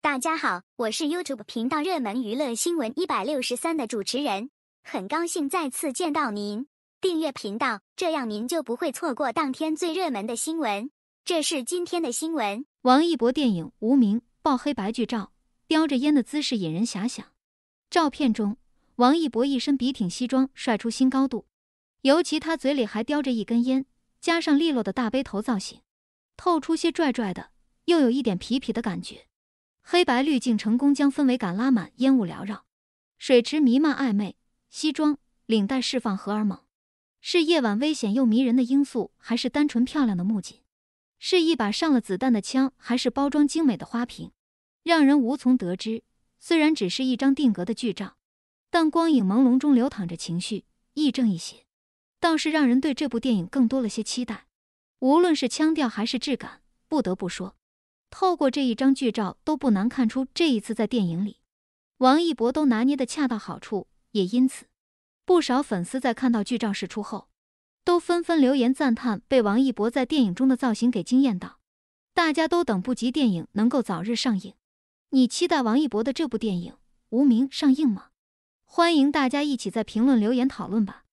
大家好，我是 YouTube 频道热门娱乐新闻一百六十三的主持人，很高兴再次见到您。订阅频道，这样您就不会错过当天最热门的新闻。这是今天的新闻：王一博电影《无名》爆黑白剧照，叼着烟的姿势引人遐想。照片中，王一博一身笔挺西装，帅出新高度。尤其他嘴里还叼着一根烟，加上利落的大背头造型，透出些拽拽的，又有一点痞痞的感觉。黑白滤镜成功将氛围感拉满，烟雾缭绕，水池弥漫暧昧，西装领带释放荷尔蒙，是夜晚危险又迷人的罂粟，还是单纯漂亮的木槿？是一把上了子弹的枪，还是包装精美的花瓶？让人无从得知。虽然只是一张定格的剧照，但光影朦胧中流淌着情绪，亦正亦邪，倒是让人对这部电影更多了些期待。无论是腔调还是质感，不得不说。透过这一张剧照，都不难看出这一次在电影里，王一博都拿捏的恰到好处。也因此，不少粉丝在看到剧照释出后，都纷纷留言赞叹，被王一博在电影中的造型给惊艳到。大家都等不及电影能够早日上映，你期待王一博的这部电影《无名》上映吗？欢迎大家一起在评论留言讨论吧。